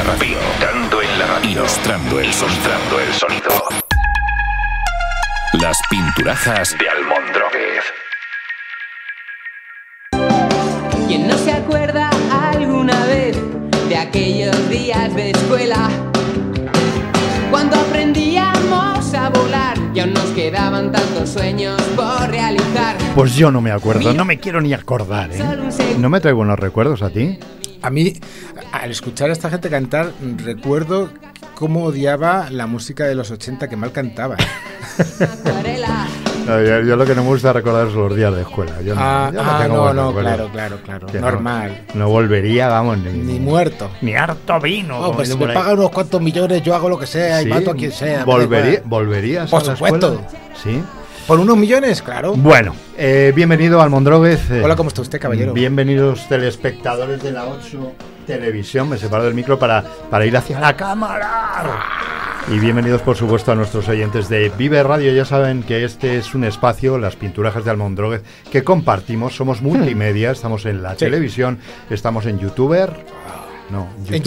la en la radio. Ilustrando el, el sonido. Las pinturazas de Almondroguez. ¿Quién no se acuerda alguna vez de aquellos días de escuela? Cuando aprendíamos a volar y aún nos quedaban tantos sueños por realizar. Pues yo no me acuerdo, no me quiero ni acordar, ¿eh? No me traigo buenos recuerdos a ti a mí, al escuchar a esta gente cantar, recuerdo cómo odiaba la música de los 80 que mal cantaba. yo, lo que no me gusta recordar son los días de escuela. Ah, ah, no, no, claro, claro, claro. Normal. No, volvería, vamos, ni, muerto. Ni harto vino. No, pues si me pagan unos cuantos millones, yo hago lo que sea y mato a quien sea. Volvería, volvería, Por supuesto. Sí. ¿Por unos millones? Claro. Bueno, eh, bienvenido al eh, Hola, ¿cómo está usted, caballero? Bienvenidos telespectadores de la 8 Televisión. Me separo del micro para, para ir hacia la cámara. Y bienvenidos, por supuesto, a nuestros oyentes de Vive Radio. Ya saben que este es un espacio, las pinturajas de Almondroguez, que compartimos. Somos hmm. multimedia, estamos en la televisión, estamos en YouTuber no, YouTube, en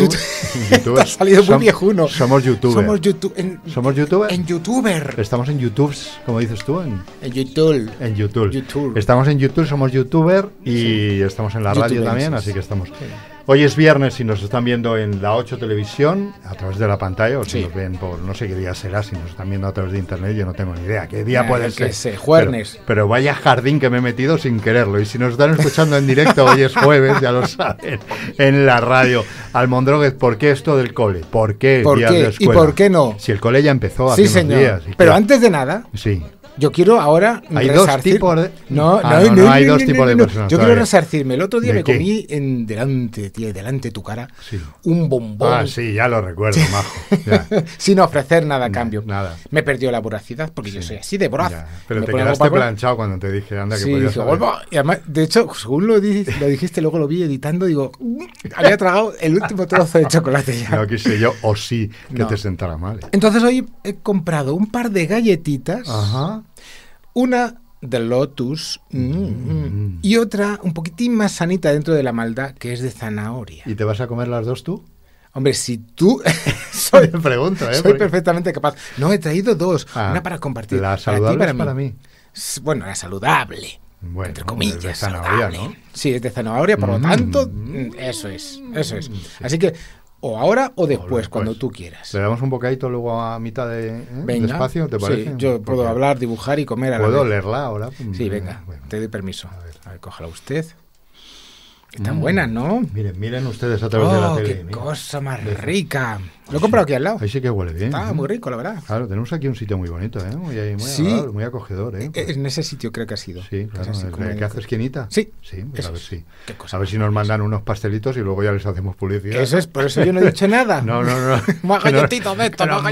YouTube. ha salido muy viejuno. Somos YouTubers. Somos, YouTuber. somos YouTubers. En YouTuber. Estamos en YouTubes, como dices tú. En, en YouTube. En YouTube. Estamos en YouTube, somos YouTuber y estamos en la radio también, así que estamos. Hoy es viernes y nos están viendo en la 8 televisión, a través de la pantalla, o si nos ven por, no sé qué día será, si nos están viendo a través de internet, yo no tengo ni idea qué día eh, puede ser? ser. jueves. Pero, vaya jardín que me he metido sin quererlo. Y si nos están escuchando en directo, hoy es jueves, ya lo saben, en la radio. Almondróguez, ¿por qué esto del cole? ¿Por qué, ¿Y por qué no? Si el cole ya empezó hace sí, señor. Pero antes de nada. Sí. Yo quiero ahora hay ah, No, no, hay dos tipos de personas. Yo quiero resarcirme. El otro día me comí en delante, tío, delante de tu cara, un bombón. Ah, sí, ya lo recuerdo, majo. Sin ofrecer nada a cambio. Nada. Me perdió la voracidad porque yo soy así de voraz. Pero te quedaste planchado cuando te dije, anda, que podías Y además, de hecho, según lo, dijiste, luego lo vi editando, digo, mm, había tragado el último trozo de chocolate ya. No quise yo, o sí, que te sentara mal. Entonces hoy he comprado un par de galletitas. Ajá una de Lotus mm, y otra un poquitín más sanita dentro de la malda que es de zanahoria. ¿Y te vas a comer las dos tú? Hombre, si tú... soy, pregunto, ¿eh? perfectamente capaz. No, he traído dos. Ah, una para compartir. La saludable para, mí. Bueno, la saludable. entre comillas. zanahoria, saludable. Sí, es de zanahoria, por lo mm. tanto, mm, eso es, eso es. Así que o ahora o después, cuando tú quieras. Le damos un bocadito luego a mitad de, ¿eh? espacio, ¿te parece? yo puedo hablar, dibujar y comer a la ¿Puedo leerla ahora? Sí, pues, venga, te doy permiso. A ver, cójala usted. Están tan mm. buenas, ¿no? Miren, miren ustedes a través de la oh, tele. ¡Qué cosa más rica! Lo he comprado aquí al lado. Ahí sí que huele bien. Está ¿eh? muy rico, la verdad. Claro, tenemos aquí un sitio muy bonito, ¿eh? muy, muy acogedor. ¿eh? E, e, en ese sitio creo que ha sido. Sí, claro. Es hace esquinita? Sí. Sí, pues a ver, si, si nos mandan unos pastelitos y luego ya les hacemos publicidad. Eso es, por eso yo no he dicho nada. no, no, no. más galletitos de esto, más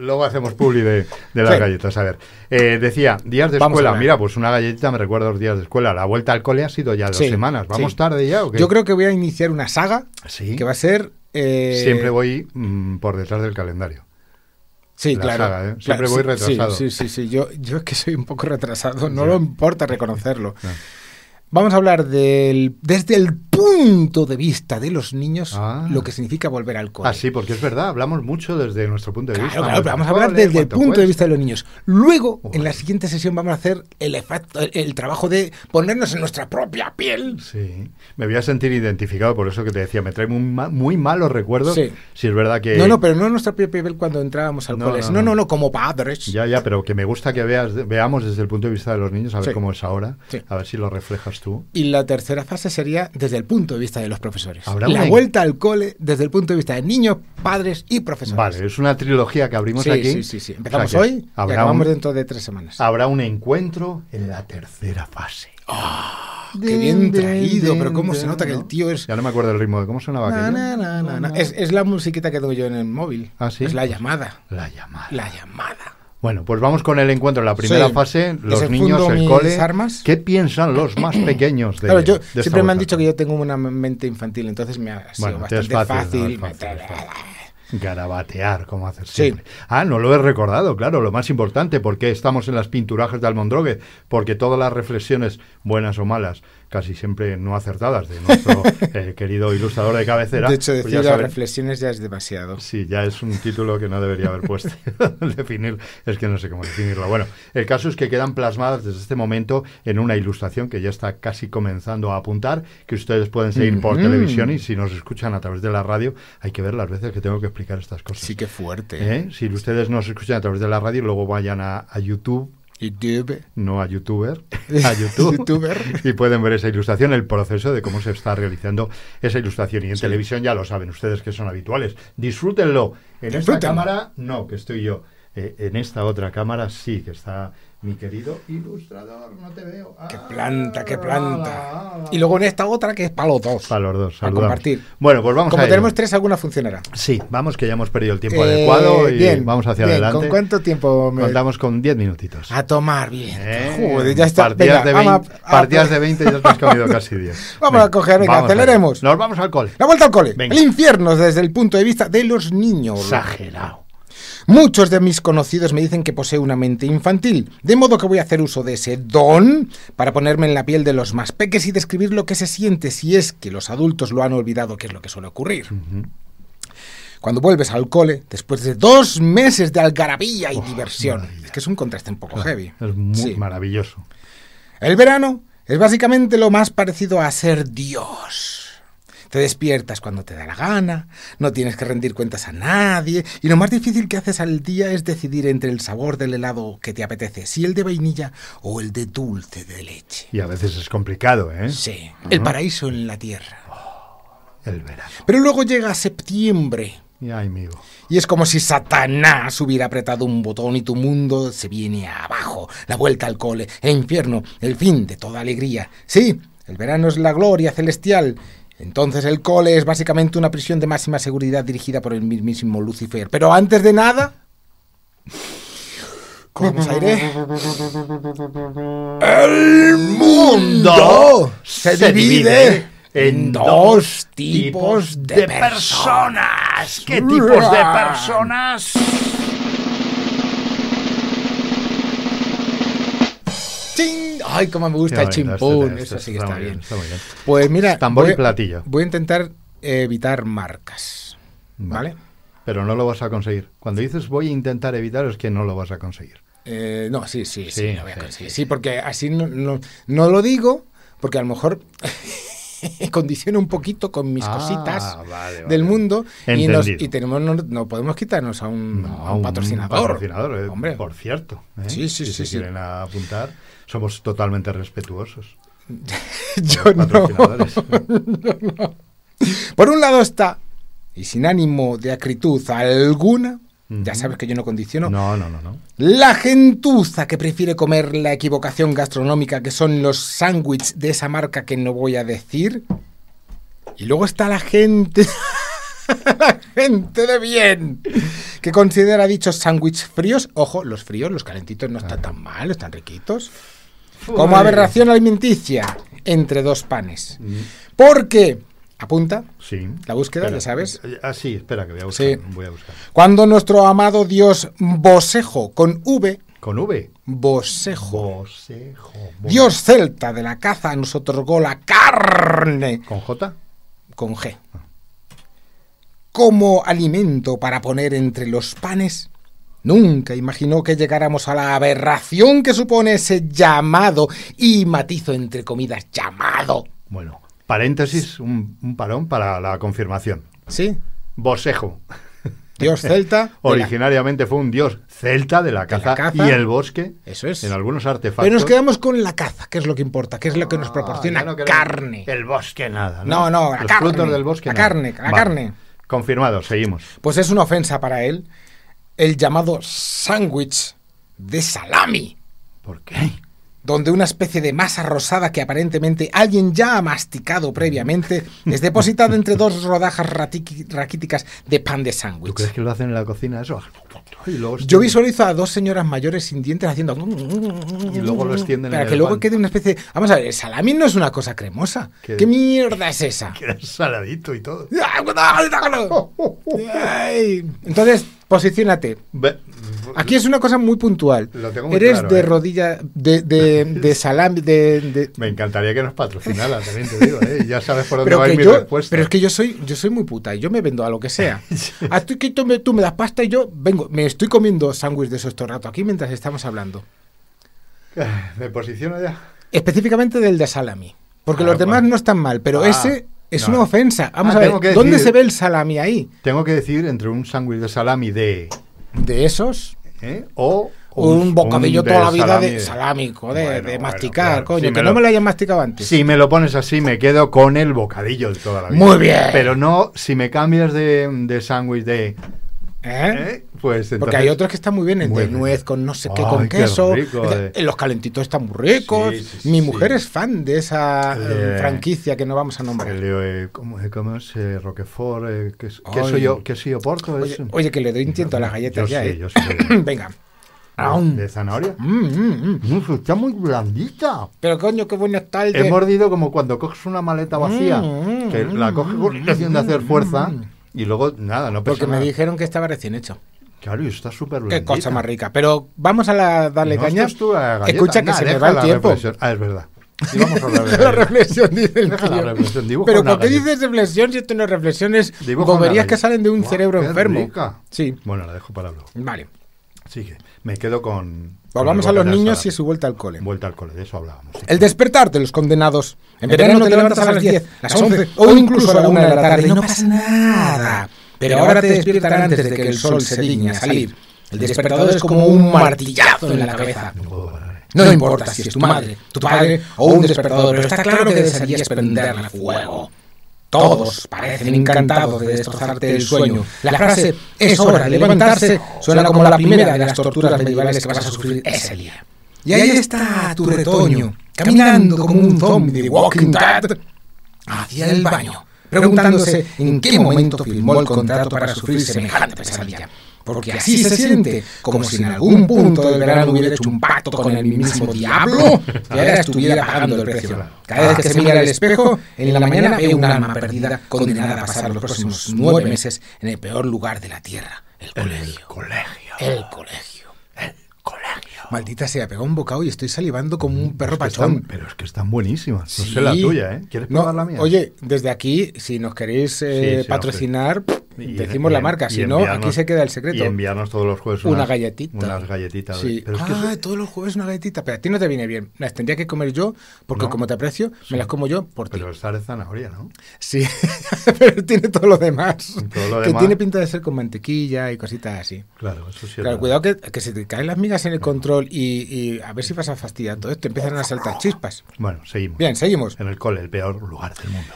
Luego hacemos publi de, las galletas. A ver, eh, decía, días de escuela. Mira, pues una galletita me recuerda los días de escuela. La vuelta al cole ha sido ya dos semanas. ¿Vamos tarde ya o qué? Yo creo que voy a iniciar una saga que va a ser eh, Siempre voy mm, por detrás del calendario. Sí, ¿eh? claro. Siempre voy retrasado. Sí, sí, sí, Yo, yo es que soy un poco retrasado, no lo importa reconocerlo. Vamos a hablar del, desde el punto de vista de los niños ah. lo que significa volver al cole. Ah, sí, porque es verdad, hablamos mucho desde nuestro punto de vista. vamos a hablar desde el punto de vista de los niños. Luego, en la siguiente sesión vamos a hacer el, efecto, el, trabajo de ponernos en nuestra propia piel. Sí, me voy a sentir identificado por eso que te decía, me trae muy, muy malos recuerdos. Sí. Si es verdad que... No, no, pero no en nuestra propia piel cuando entrábamos al no, cole. No no, no como padres. Ya, ya, pero que me gusta que veas, veamos desde el punto de vista de los niños, a ver cómo es ahora, a ver si lo reflejas tú. Y la tercera fase sería desde el punto de vista de los profesores. ¿Habrá la vuelta al cole desde el punto de vista de niños, padres y profesores. Vale, es una trilogía que abrimos aquí. Sí, sí, sí. Empezamos hoy habrá y dentro de tres semanas. Habrá un encuentro en la tercera fase. Ah, ah, ¡Qué bien traído! Pero cómo se nota que el tío es... Ya no me acuerdo el ritmo de cómo sonaba es, es, la musiquita que doy yo en el móvil. ¿Ah, Es la llamada. La llamada. La llamada. Bueno, pues vamos con el encuentro. La primera fase, los niños, el cole. ¿Qué piensan los más pequeños de Claro, siempre me han dicho que yo tengo una mente infantil, entonces me ha sido bastante fácil. fácil garabatear, como haces siempre. Ah, no lo he recordado, claro, lo más importante, porque estamos en las pinturajes de Almondrogue, porque todas las reflexiones, buenas o malas, casi siempre no acertadas de nuestro eh, querido ilustrador de cabecera. De hecho, pues decir las reflexiones ya es demasiado. Sí, ya es un título que no debería haber puesto. definir, es que no sé cómo definirlo. Bueno, el caso es que quedan plasmadas desde este momento en una ilustración que ya está casi comenzando a apuntar, que ustedes pueden seguir por mm-hmm. televisión y si nos escuchan a través de la radio, hay que ver las veces que tengo que explicar estas cosas. Sí, que fuerte. ¿Eh? Si ustedes nos escuchan a través de la radio, luego vayan a YouTube YouTube. No a YouTuber, a YouTube. YouTuber. Y pueden ver esa ilustración, el proceso de cómo se está realizando esa ilustración. Y en televisión ya lo saben ustedes que son habituales. Disfrútenlo. En esta cámara, no, que estoy yo. Eh, en esta otra cámara sí, que está mi querido ilustrador, no te veo. ¡Qué planta, qué ah, planta! Ah, ah. Y luego en esta otra que es para los dos. Para los dos, A compartir. Bueno, pues vamos Como tenemos tres, alguna funcionará. Sí, vamos que ya hemos perdido el tiempo eh, adecuado y vamos hacia bien. adelante. ¿Con cuánto tiempo? Me... Contamos con diez minutitos. A tomar bien. Eh, Joder, ya está. Partidas, de, 20, partidas de ya hemos comido casi 10. Vamos a coger, Venga, aceleremos. Nos vamos al cole. La vuelta al cole. Venga. El infierno desde el punto de vista de los niños. Exagerado. Muchos de mis conocidos me dicen que posee una mente infantil, de modo que voy a hacer uso de ese don para ponerme en la piel de los más peques y describir lo que se siente si es que los adultos lo han olvidado, que es lo que suele ocurrir. Cuando vuelves al cole, después de dos meses de algarabía y diversión, es que es un contraste un poco heavy. Es muy maravilloso. El verano es básicamente lo más parecido a ser Dios. Te despiertas cuando te da la gana, no tienes que rendir cuentas a nadie y lo más difícil que haces al día es decidir entre el sabor del helado que te apetece, si el de vainilla o el de dulce de leche. Y a veces es complicado, ¿eh? Sí, el paraíso en la tierra. Oh, el verano. Pero luego llega septiembre. Y es como si Satanás hubiera apretado un botón y tu mundo se viene abajo. La vuelta al cole, el infierno, el fin de toda alegría. Sí, el verano es la gloria celestial entonces el cole es básicamente una prisión de máxima seguridad dirigida por el mismísimo Lucifer. Pero antes de nada... Cogemos aire. Eh? El mundo se, divide, en dos tipos de, personas. ¿Qué tipos de personas? ¡Ching! ay, cómo me gusta el chimpún, este eso este sí que está, bien. Pues mira, voy, Voy a intentar eh, evitar marcas, ¿vale? Pero no lo vas a conseguir. Cuando dices voy a intentar evitar es que no lo vas a conseguir. Eh, no, sí, sí, sí, sí, voy a conseguir. Sí, porque así no lo digo, porque a lo mejor condiciono un poquito con mis ah, cositas del mundo y, tenemos no, podemos quitarnos a un, patrocinador. Un eh, Por cierto, ¿eh? sí, si quieren apuntar, somos totalmente respetuosos. Yo no. Por un lado está, y sin ánimo de acritud alguna, ya sabes que yo no condiciono. No, no, no, no. La gentuza que prefiere comer la equivocación gastronómica que son los sándwiches de esa marca que no voy a decir. Y luego está la gente. la gente de bien. Que considera dichos sándwiches fríos. Ojo, los fríos, los calentitos no están tan mal, están riquitos. Como aberración alimenticia entre dos panes. Mm. Porque Apunta. Sí. La búsqueda, ya sabes. Ah, sí, espera, que voy a buscar. Voy a buscar. Cuando nuestro amado Dios Bosejo, con V. Con V. Bosejo. Bosejo. Dios celta de la caza nos otorgó la carne. ¿Con J? Con G. Ah. Como alimento para poner entre los panes. Nunca imaginó que llegáramos a la aberración que supone ese llamado, y matizo entre comidas, llamado. Bueno, Paréntesis, un, un parón para la confirmación. Sí. Bosejo. Dios celta. Originariamente fue un dios celta de la, caza, y el bosque. Eso es. En algunos artefactos. Pero nos quedamos con la caza, que es lo que importa, que es lo que nos ah, proporciona carne. El bosque nada. No, no, la la Los frutos del bosque. La carne, la carne. Confirmado, seguimos. Pues es una ofensa para él el llamado sándwich de salami. ¿Por qué? donde una especie de masa rosada que aparentemente alguien ya ha masticado previamente es depositada entre dos rodajas raquíticas de pan de sándwich. ¿Tú crees que lo hacen en la cocina eso? Yo visualizo a dos señoras mayores sin dientes haciendo... Y luego lo extienden Para que luego quede una especie... Vamos a ver, el salami no es una cosa cremosa. ¿Qué, mierda es esa? Queda saladito y todo. ¡Ah, Entonces, posicionate. Aquí es una cosa muy puntual. Lo tengo muy Eres de ¿eh? rodilla, de, salami, de, Me encantaría que nos patrocinara, también te digo, ¿eh? Ya sabes por dónde va mi respuesta. Pero es que yo soy, yo soy muy puta y yo me vendo a lo que sea. tú, me, das pasta y yo vengo, me estoy comiendo sándwich de esos todo rato aquí mientras estamos hablando. Ah, ¿Me posiciono ya? Específicamente del de salami. Porque ah, los demás no están mal, pero ah, ese es una ofensa. Vamos a ver, ¿dónde se ve el salami ahí? Tengo que decir entre un sándwich de salami de... ¿De esos? ¿eh? O un, bocadillo toda la vida de salámico, de, masticar, coño, que no me lo hayan masticado antes. Si me lo pones así, me quedo con el bocadillo toda la vida. Muy bien. Pero no, si me cambias de, de sándwich de ¿Eh? ¿Eh? Pues Porque hay otros que están muy bien, muy de nuez con no sé qué, con queso. Eh. Los calentitos están muy ricos. Mi mujer es fan de esa eh, franquicia que no vamos a nombrar. ¿cómo, es? Roquefort, ¿qué, soy yo? ¿Qué soy yo? Oye, que le doy intento a las galletas ya. Venga. Ah, ¿De zanahoria? Mm, mm, mm. está muy blandita. Pero coño, qué buena está el He mordido como cuando coges una maleta vacía, que la coges con intención de hacer fuerza y luego, nada, no Porque me dijeron que estaba recién hecho. Claro, y está súper Qué cosa más rica. Pero vamos a darle caña. Escucha que se me va el tiempo. Ah, es verdad. Y vamos a hablar la reflexión, dice el La reflexión, Pero ¿por qué dices reflexión si esto no es reflexión? Es boberías que salen de un cerebro enfermo. Sí. Bueno, la dejo para luego. Vale. Sigue. me quedo con. Volvamos a los niños a es su vuelta al cole. Vuelta al cole, de eso hablábamos. El despertar de los condenados. En, verano, te, levantas, a las 10, las 11, o incluso a la 1 de la tarde y no pasa nada. Pero ahora te despiertan antes de que el sol se digna a salir. El despertador es como un martillazo en la cabeza. No, no, importa si es tu madre, tu padre o un despertador, pero está claro que desearías prenderle fuego. Todos parecen encantados de destrozarte el sueño. La frase es hora de levantarse suena como la primera de las torturas medievales que vas a sufrir ese día. Y ahí está tu retoño, caminando como un zombie Walking Dead hacia el baño, preguntándose en qué momento firmó el contrato para sufrir semejante pesadilla porque así se siente, como si en algún punto del verano hubiera hecho un pacto con el mismo diablo y ahora estuviera pagando el precio. Cada vez ah, que se mira al espejo, en la mañana ve un alma perdida condenada a pasar los próximos nueve meses en el peor lugar de la tierra, el colegio. El colegio. El colegio. El colegio. Maldita sea, pegó un bocado y estoy salivando como un perro pachón. pero es que están buenísimas. Sí. No sé la tuya, ¿eh? ¿Quieres probar no, la mía? Oye, desde aquí, si nos queréis eh, patrocinar... Decimos la marca, si no, aquí se queda el secreto. Y enviarnos todos los jueves una galletita. galletitas. ah, todos los jueves una galletita. Pero a ti no te viene bien. Las tendría que comer yo, porque como te aprecio, me las como yo por ti. Pero es zanahoria, ¿no? Sí, pero tiene todo lo demás. que tiene pinta de ser con mantequilla y cositas así. Claro, eso sí. cuidado que, se te caen las migas en el control y, a ver si vas a fastidiar todo esto. Empiezan a saltar chispas. Bueno, seguimos. Bien, seguimos. En el cole, el peor lugar del mundo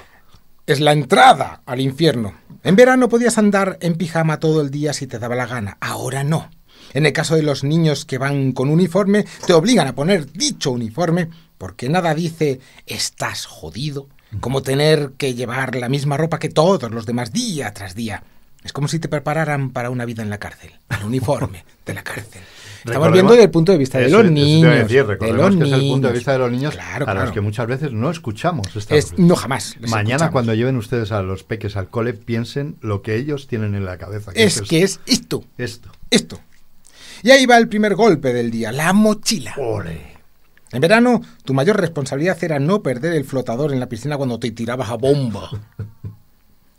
es la entrada al infierno. En verano podías andar en pijama todo el día si te daba la gana, ahora no. En el caso de los niños que van con uniforme, te obligan a poner dicho uniforme porque nada dice estás jodido, como tener que llevar la misma ropa que todos los demás día tras día. Es como si te prepararan para una vida en la cárcel, el uniforme de la cárcel. Estamos viendo desde el punto de vista de los niños. el punto de vista de los niños claro, a claro. los que muchas veces no escuchamos. no, jamás. Mañana, cuando lleven ustedes a los peques al cole, piensen lo que ellos tienen en la cabeza. es, que es esto. Esto. Esto. Y ahí va el primer golpe del día, la mochila. En verano, tu mayor responsabilidad era no perder el flotador en la piscina cuando te tirabas a bomba.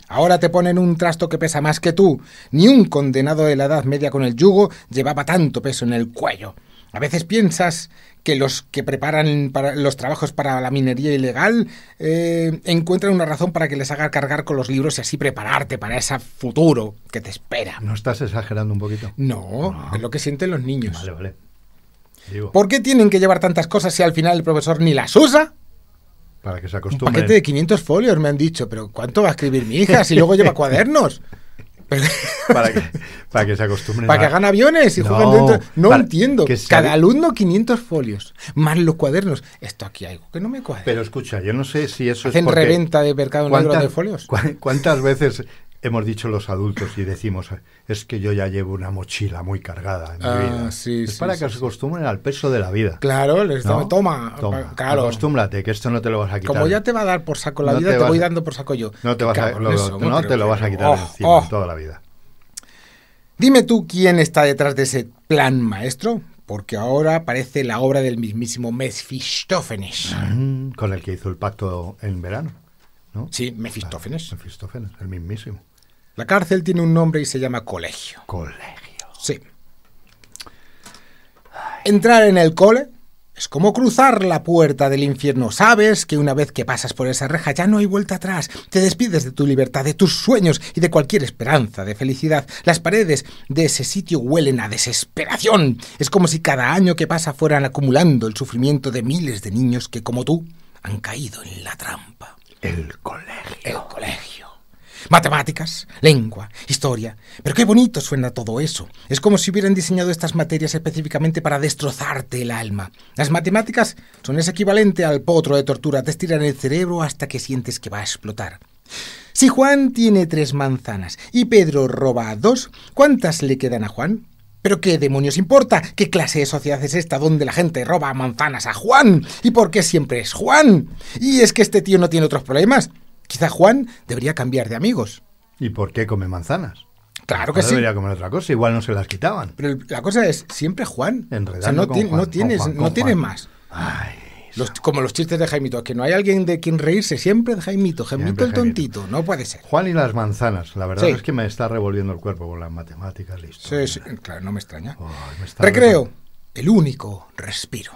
Ahora te ponen un trasto que pesa más que tú. Ni un condenado de la Edad Media con el yugo llevaba tanto peso en el cuello. A veces piensas que los que preparan los trabajos para la minería ilegal eh, encuentran una razón para que les haga cargar con los libros y así prepararte para ese futuro que te espera. ¿No estás exagerando un poquito? No, es lo que sienten los niños. ¿Por qué tienen que llevar tantas cosas si al final el profesor ni las usa? para que se acostumbren. Un paquete de 500 folios, me han dicho, pero ¿cuánto va a escribir mi hija si luego lleva cuadernos? para, que, para que se acostumbren. Para que hagan aviones y no, dentro. No entiendo. Cada alumno 500 folios, más los cuadernos. Esto aquí hay algo que no me cuadra. Pero escucha, yo no sé si eso es. Porque... reventa de mercado negro de folios? ¿Cuántas veces hemos dicho los adultos y decimos, es que yo ya llevo una mochila muy cargada en mi ah, vida. es para que se acostumbren al peso de la vida. Claro, les toma, acostúmbrate, que esto no te lo vas a quitar. Como ya te va a dar por saco la vida, te, voy dando por saco yo. No te, lo, vas a quitar oh, encima oh. toda la vida. Dime tú quién está detrás de ese plan maestro, porque ahora aparece la obra del mismísimo Mephistófenes. Mm, con el que hizo el pacto en verano. Sí, Mefistófenes. el mismísimo. La cárcel tiene un nombre y se llama colegio. Colegio. Sí. Entrar en el cole es como cruzar la puerta del infierno. Sabes que una vez que pasas por esa reja ya no hay vuelta atrás. Te despides de tu libertad, de tus sueños y de cualquier esperanza de felicidad. Las paredes de ese sitio huelen a desesperación. Es como si cada año que pasa fueran acumulando el sufrimiento de miles de niños que, como tú, han caído en la trampa. El colegio. El colegio. Matemáticas, lengua, historia. Pero qué bonito suena todo eso. Es como si hubieran diseñado estas materias específicamente para destrozarte el alma. Las matemáticas son ese equivalente al potro de tortura. Te estiran el cerebro hasta que sientes que va a explotar. Si Juan tiene tres manzanas y Pedro roba dos, ¿cuántas le quedan a Juan? Pero qué demonios importa, qué clase de sociedad es esta donde la gente roba manzanas a Juan, y por qué siempre es Juan. Y es que este tío no tiene otros problemas. Quizá Juan debería cambiar de amigos. ¿Y por qué come manzanas? Claro que no sí. Debería comer otra cosa, igual no se las quitaban. Pero la cosa es, siempre Juan. Enredando o no, tiene, no tienes, no tiene más. Ay como los chistes de Jaimito, que no hay alguien de quien reírse, siempre de Jaimito, Jaimito el tontito, no puede ser. Juan y las manzanas, la verdad es que me está revolviendo el cuerpo con las matemáticas, listo. Sí, sí, claro, no me extraña. recreo, el único respiro.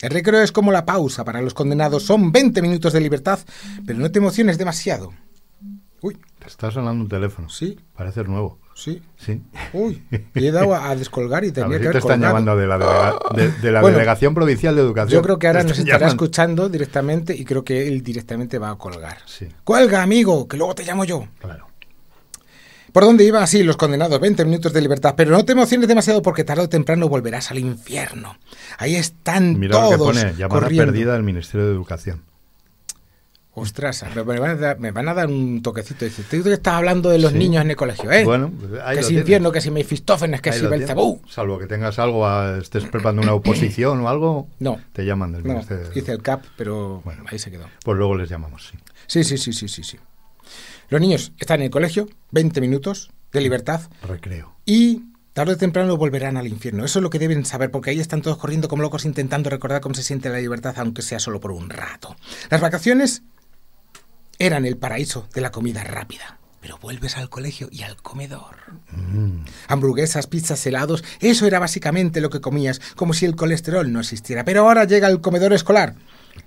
El recreo es como la pausa para los condenados, son 20 minutos de libertad, pero no te emociones demasiado. Uy. Te está sonando un teléfono. Sí. Parece nuevo. Sí. Sí. Uy, he dado a, descolgar y tenía a ver que te están llamando de la, Delegación Provincial de Educación. Yo creo que ahora nos estará escuchando directamente y creo que él directamente va a colgar. Sí. Cuelga, amigo, que luego te llamo yo. Claro. ¿Por dónde iban así los condenados? 20 minutos de libertad. Pero no te emociones demasiado porque tarde o temprano volverás al infierno. Ahí están Mira todos. Lo que pone, llamada perdida del Ministerio de Educación. Ostras, me, van a dar, un toquecito. Dice, tú estás hablando de los niños en el colegio, ¿eh? Bueno, pues, ahí que si infierno, que si Mefistófenes, que si Belzebú. Salvo que tengas algo, estés preparando una oposición o algo. No. Te llaman del no, ministerio. el CAP, pero bueno, ahí se quedó. Pues luego les llamamos, sí. Sí, sí, sí, sí, sí, sí. Los niños están en el colegio, 20 minutos de libertad. Recreo. Y tarde o temprano volverán al infierno. Eso es lo que deben saber, porque ahí están todos corriendo como locos intentando recordar cómo se siente la libertad, aunque sea solo por un rato. Las vacaciones eran el paraíso de la comida rápida. Pero vuelves al colegio y al comedor. Mm. Hamburguesas, pizzas, helados, eso era básicamente lo que comías, como si el colesterol no existiera. Pero ahora llega el comedor escolar.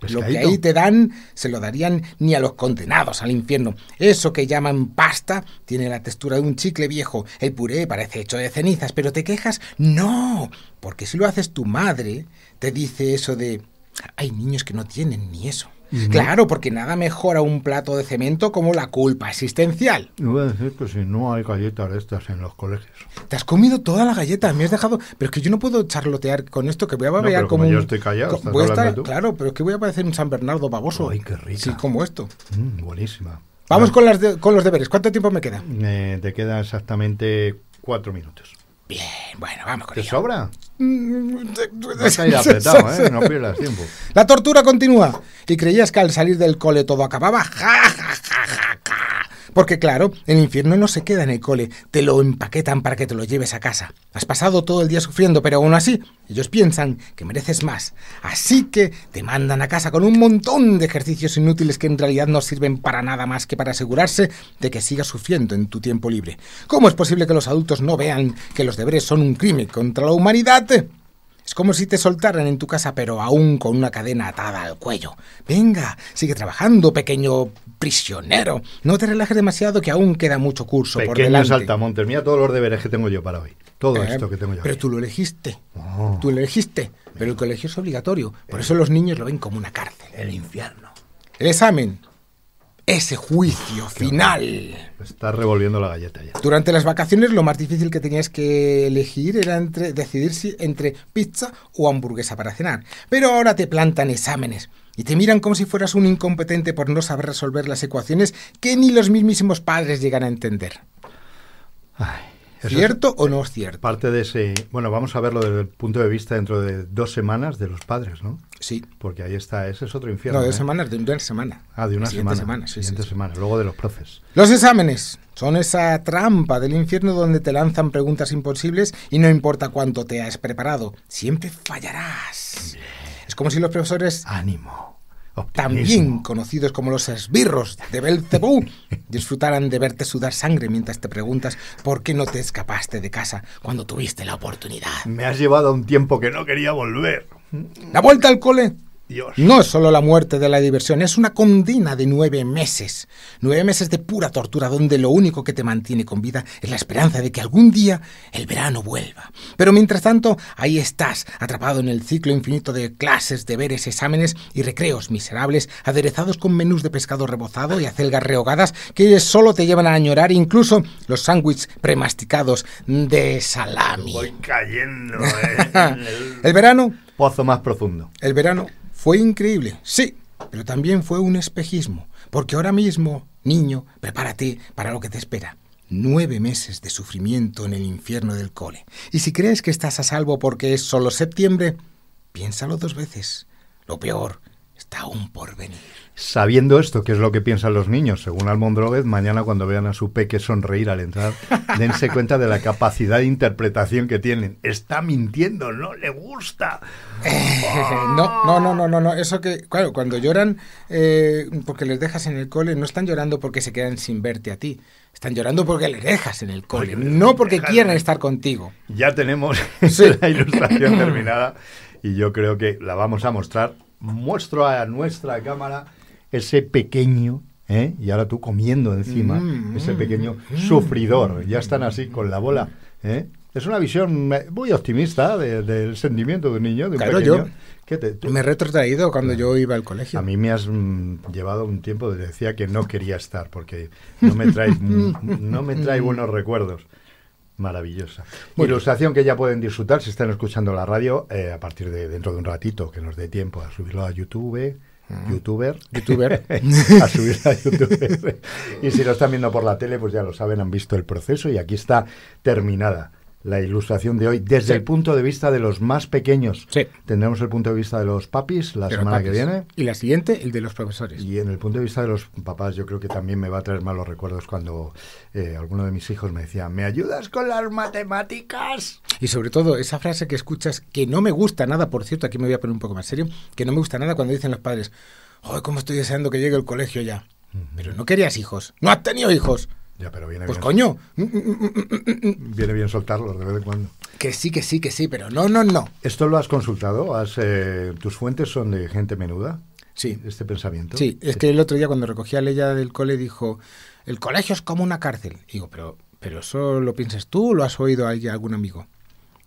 Lo que ahí te dan se lo darían ni a los condenados al infierno. Eso que llaman pasta tiene la textura de un chicle viejo. El puré parece hecho de cenizas, pero te quejas. No, porque si lo haces tu madre, te dice eso de... Hay niños que no tienen ni eso. Claro, porque nada mejora un plato de cemento como la culpa existencial. No voy a decir que si no hay galletas estas en los colegios. Te has comido toda la galleta, me has dejado. Pero es que yo no puedo charlotear con esto, que voy a babear como, Claro, pero es que voy a parecer un San Bernardo baboso. Ay, ¿eh? qué rico. Sí, como esto. Mm, buenísima. Vamos con, las los deberes. ¿Cuánto tiempo me queda? Eh, te queda exactamente cuatro minutos. Bien, bueno, vamos con ¿Te sobra? Mm, Vas a ir apretado, ¿eh? No pierdas tiempo. La tortura continúa. Y creías que al salir del cole todo acababa. Ja, ja, ja, ja. Porque claro, el infierno no se queda en el cole, te lo empaquetan para que te lo lleves a casa. Has pasado todo el día sufriendo, pero aún así, ellos piensan que mereces más. Así que te mandan a casa con un montón de ejercicios inútiles que en realidad no sirven para nada más que para asegurarse de que sigas sufriendo en tu tiempo libre. ¿Cómo es posible que los adultos no vean que los deberes son un crimen contra la humanidad? Es como si te soltaran en tu casa, pero aún con una cadena atada al cuello. Venga, sigue trabajando, pequeño prisionero. No te relajes demasiado, que aún queda mucho curso por delante. saltamontes, mira todos los deberes que tengo yo para hoy. Todo eh, esto que tengo yo. Pero tú lo elegiste. Oh. Tú lo elegiste. Pero el colegio es obligatorio. Por eh. eso los niños lo ven como una cárcel. El infierno. El examen ese juicio final. está revolviendo la galleta ya. Durante las vacaciones lo más difícil que tenías que elegir era entre decidir si entre pizza o hamburguesa para cenar. Pero ahora te plantan exámenes y te miran como si fueras un incompetente por no saber resolver las ecuaciones que ni los mismísimos padres llegan a entender. Ay. ¿Cierto o no es cierto? Parte de ese. Bueno, vamos a verlo desde el punto de vista dentro de dos semanas de los padres, ¿no? Sí. Porque ahí está, ese es otro infierno. No, dos ¿eh? semanas, de una semana. Ah, de una semana. Sí, siguiente semana, luego de los profes. Los exámenes son esa trampa del infierno donde te lanzan preguntas imposibles y no importa cuánto te has preparado, siempre fallarás. Es como si los profesores. Ánimo también conocidos como los esbirros de Belcebú, disfrutarán de verte sudar sangre mientras te preguntas por qué no te escapaste de casa cuando tuviste la oportunidad. Me has llevado un tiempo que no quería volver. La vuelta al cole no es solo la muerte de la diversión, es una condena de nueve meses. Nueve meses de pura tortura donde lo único que te mantiene con vida es la esperanza de que algún día el verano vuelva. Pero mientras tanto, ahí estás, atrapado en el ciclo infinito de clases, deberes, exámenes y recreos miserables, aderezados con menús de pescado rebozado y acelgas rehogadas que solo te llevan a añorar incluso los sándwiches premasticados de salami. Voy cayendo. el verano... Pozo más profundo. El verano fue increíble, sí, pero también fue un espejismo, porque ahora mismo, niño, prepárate para lo que te espera. Nueve meses de sufrimiento en el infierno del cole. Y si crees que estás a salvo porque es solo septiembre, piénsalo dos veces. Lo peor está aún por venir. Sabiendo esto, ¿qué es lo que piensan los niños, según Almondroguez, mañana cuando vean a su peque sonreír al entrar, dense cuenta de la capacidad de interpretación que tienen. Está mintiendo, no le gusta. Eh, no, no, no, no, no, Eso que, claro, cuando lloran eh, porque les dejas en el cole, no están llorando porque se quedan sin verte a ti. Están llorando porque les dejas en el cole, no porque quieran estar contigo. Ya tenemos la ilustración terminada y yo creo que la vamos a mostrar. Muestro a nuestra cámara ese pequeño, ¿eh? y ahora tú comiendo encima, mm, ese mm, pequeño mm, sufridor, ya están así con la bola. ¿eh? Es una visión eh, muy optimista del sentimiento de un niño, de un claro, Yo. Me he retrotraído cuando yo iba al colegio. A mí me has llevado un tiempo de decía que no quería estar porque no me trae, no me buenos recuerdos. Maravillosa. Ilustración que ya pueden disfrutar si están escuchando la radio a partir de dentro de un ratito, que nos dé tiempo a subirlo a YouTube youtuber, YouTuber. a subir a YouTube y si lo están viendo por la tele, pues ya lo saben, han visto el proceso y aquí está terminada la ilustración de hoy desde el punto de vista de los más pequeños. Tendremos el punto de vista de los papis la semana que viene. Y la siguiente, el de los profesores. Y en el punto de vista de los papás, yo creo que también me va a traer malos recuerdos cuando eh, alguno de mis hijos me decía, ¿me ayudas con las matemáticas? Y sobre todo, esa frase que escuchas, que no me gusta nada, por cierto, aquí me voy a poner un poco más serio, que no me gusta nada cuando dicen los padres, ¡ay, cómo estoy deseando que llegue el colegio ya! Pero no querías hijos, no has tenido hijos. Ya, pero viene pues coño. Viene bien soltarlo de vez en cuando. Que sí, que sí, que sí, pero no, no, no. ¿Esto lo has consultado? Eh, ¿Tus fuentes son de gente menuda? Sí. Este pensamiento. Sí, es que el otro día cuando recogía a Leia del cole dijo, el colegio es como una cárcel. digo, pero, pero eso lo piensas tú o lo has oído a algún amigo.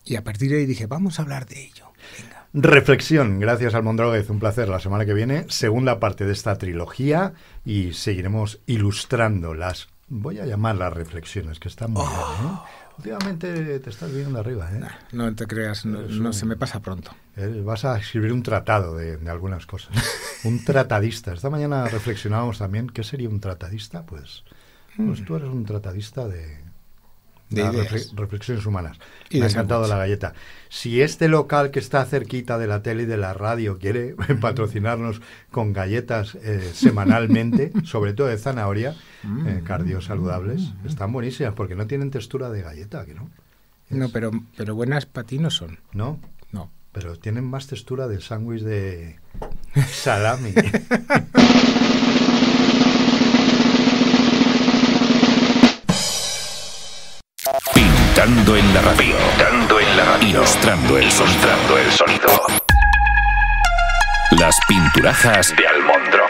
Y a partir de ahí dije, vamos a hablar de ello. Venga. Reflexión, gracias al Mondroguez. un placer. La semana que viene, segunda parte de esta trilogía y seguiremos ilustrando las voy a llamar las reflexiones, que están muy bien. Oh. ¿eh? Últimamente te estás viendo arriba. ¿eh? No, te creas, no, se me pasa pronto. Eh, vas a escribir un tratado de, algunas cosas. un tratadista. Esta mañana reflexionábamos también qué sería un tratadista. Pues, pues hmm. tú eres un tratadista de, de reflexiones humanas. Me ha encantado la galleta. Si este local que está cerquita de la tele y de la radio quiere patrocinarnos con galletas eh, semanalmente, sobre todo de zanahoria, mm. eh, cardio saludables, están buenísimas porque no tienen textura de galleta, no. No, pero, pero buenas para no son. No. No. Pero tienen más textura del sándwich de salami. Dando en la radio. Dando en la radio. Ilustrando el, Ilustrando el sonido. Las pinturajas de Almondro.